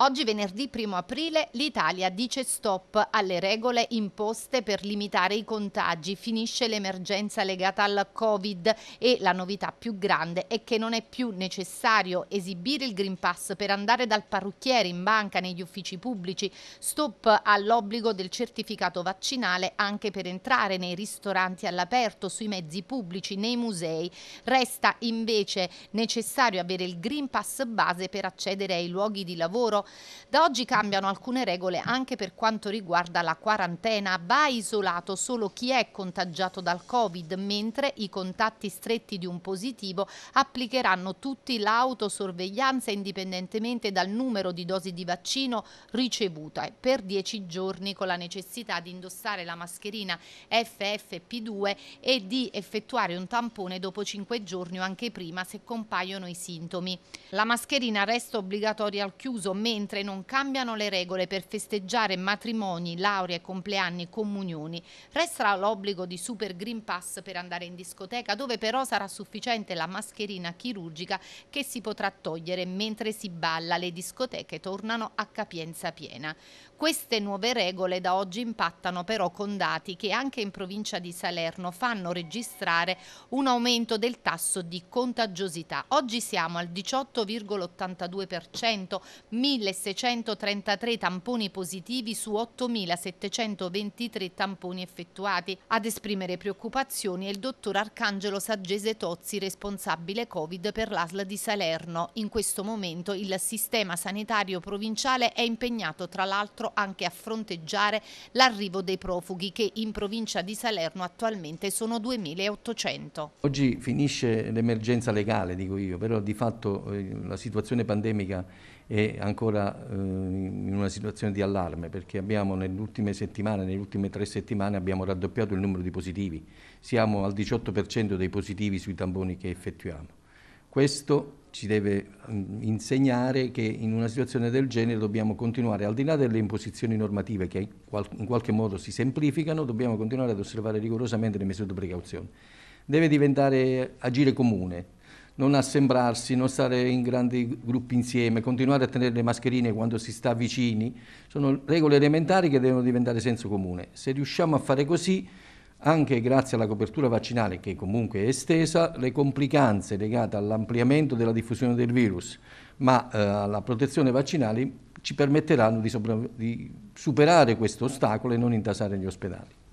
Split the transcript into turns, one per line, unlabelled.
Oggi venerdì 1 aprile l'Italia dice stop alle regole imposte per limitare i contagi, finisce l'emergenza legata al Covid e la novità più grande è che non è più necessario esibire il Green Pass per andare dal parrucchiere in banca negli uffici pubblici, stop all'obbligo del certificato vaccinale anche per entrare nei ristoranti all'aperto, sui mezzi pubblici, nei musei. Resta invece necessario avere il Green Pass base per accedere ai luoghi di lavoro da oggi cambiano alcune regole anche per quanto riguarda la quarantena. Va isolato solo chi è contagiato dal Covid, mentre i contatti stretti di un positivo applicheranno tutti l'autosorveglianza indipendentemente dal numero di dosi di vaccino ricevuta per 10 giorni con la necessità di indossare la mascherina FFP2 e di effettuare un tampone dopo 5 giorni o anche prima se compaiono i sintomi. La mascherina resta obbligatoria al chiuso mentre mentre non cambiano le regole per festeggiare matrimoni, lauree, compleanni, comunioni. resta l'obbligo di Super Green Pass per andare in discoteca, dove però sarà sufficiente la mascherina chirurgica che si potrà togliere mentre si balla. Le discoteche tornano a capienza piena. Queste nuove regole da oggi impattano però con dati che anche in provincia di Salerno fanno registrare un aumento del tasso di contagiosità. Oggi siamo al 18,82%, 1000 1.633 tamponi positivi su 8.723 tamponi effettuati. Ad esprimere preoccupazioni è il dottor Arcangelo Saggese Tozzi, responsabile Covid per l'ASL di Salerno. In questo momento il sistema sanitario provinciale è impegnato tra l'altro anche a fronteggiare l'arrivo dei profughi che in provincia di Salerno attualmente sono 2.800.
Oggi finisce l'emergenza legale, dico io, però di fatto eh, la situazione pandemica è ancora ancora eh, in una situazione di allarme perché abbiamo nelle ultime settimane, nelle ultime tre settimane abbiamo raddoppiato il numero di positivi, siamo al 18% dei positivi sui tamponi che effettuiamo. Questo ci deve mm, insegnare che in una situazione del genere dobbiamo continuare, al di là delle imposizioni normative che in qualche modo si semplificano, dobbiamo continuare ad osservare rigorosamente le misure di precauzione. Deve diventare agire comune, non assembrarsi, non stare in grandi gruppi insieme, continuare a tenere le mascherine quando si sta vicini, sono regole elementari che devono diventare senso comune. Se riusciamo a fare così, anche grazie alla copertura vaccinale che comunque è estesa, le complicanze legate all'ampliamento della diffusione del virus, ma eh, alla protezione vaccinale ci permetteranno di, di superare questo ostacolo e non intasare gli ospedali.